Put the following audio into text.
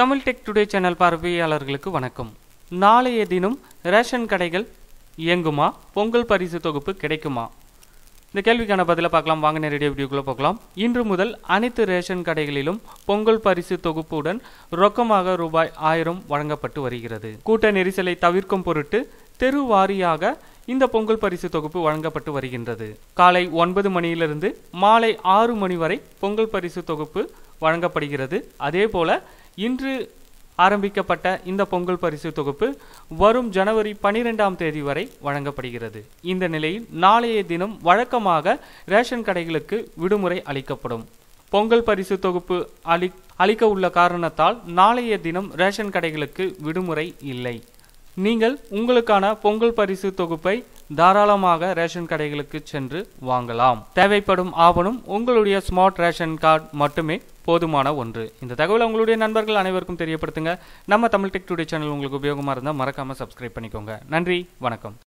Tamil tech today channel பார்வையாளர்களுக்கு வணக்கம் நாளைய தினம் ரேஷன் கடைகள் இயங்குமா பொங்கல் பரிசு தொகுப்பு கிடைக்குமா இந்த கேள்விக்கான பதிலை பார்க்கலாம் வாங்க நேரடியாக வீடியோக்குள்ளே பார்க்கலாம் இன்று முதல் அனைத்து ரேஷன் கடைகளிலும் பொங்கல் பரிசு தொகுப்புடன் ரொக்கமாக ரூபாய் ஆயிரம் வழங்கப்பட்டு வருகிறது கூட்ட நெரிசலை தவிர்க்கும் பொருட்டு தெரு வாரியாக இந்த பொங்கல் பரிசு தொகுப்பு வழங்கப்பட்டு வருகின்றது காலை ஒன்பது மணியிலிருந்து மாலை ஆறு மணி வரை பொங்கல் பரிசு தொகுப்பு வழங்கப்படுகிறது அதே இன்று ஆரம்பிக்கப்பட்ட இந்த பொங்கல் பரிசு தொகுப்பு வரும் ஜனவரி பனிரெண்டாம் தேதி வரை வழங்கப்படுகிறது இந்த நிலையில் நாளைய தினம் வழக்கமாக ரேஷன் கடைகளுக்கு விடுமுறை அளிக்கப்படும் பொங்கல் பரிசு தொகுப்பு அளி அளிக்க உள்ள காரணத்தால் நாளைய தினம் ரேஷன் கடைகளுக்கு விடுமுறை இல்லை நீங்கள் உங்களுக்கான பொங்கல் பரிசு தொகுப்பை தாராளமாக ரேஷன் கடைகளுக்கு சென்று வாங்கலாம் தேவைப்படும் ஆவணம் உங்களுடைய ஸ்மார்ட் ரேஷன் கார்டு மட்டுமே போதுமான ஒன்று இந்த தகவலை உங்களுடைய நண்பர்கள் அனைவருக்கும் தெரியப்படுத்துங்க நம்ம தமிழ் டெக் டுடே சேனல் உங்களுக்கு உபயோகமாக இருந்தால் மறக்காமல் சப்ஸ்கிரைப் பண்ணிக்கோங்க நன்றி வணக்கம்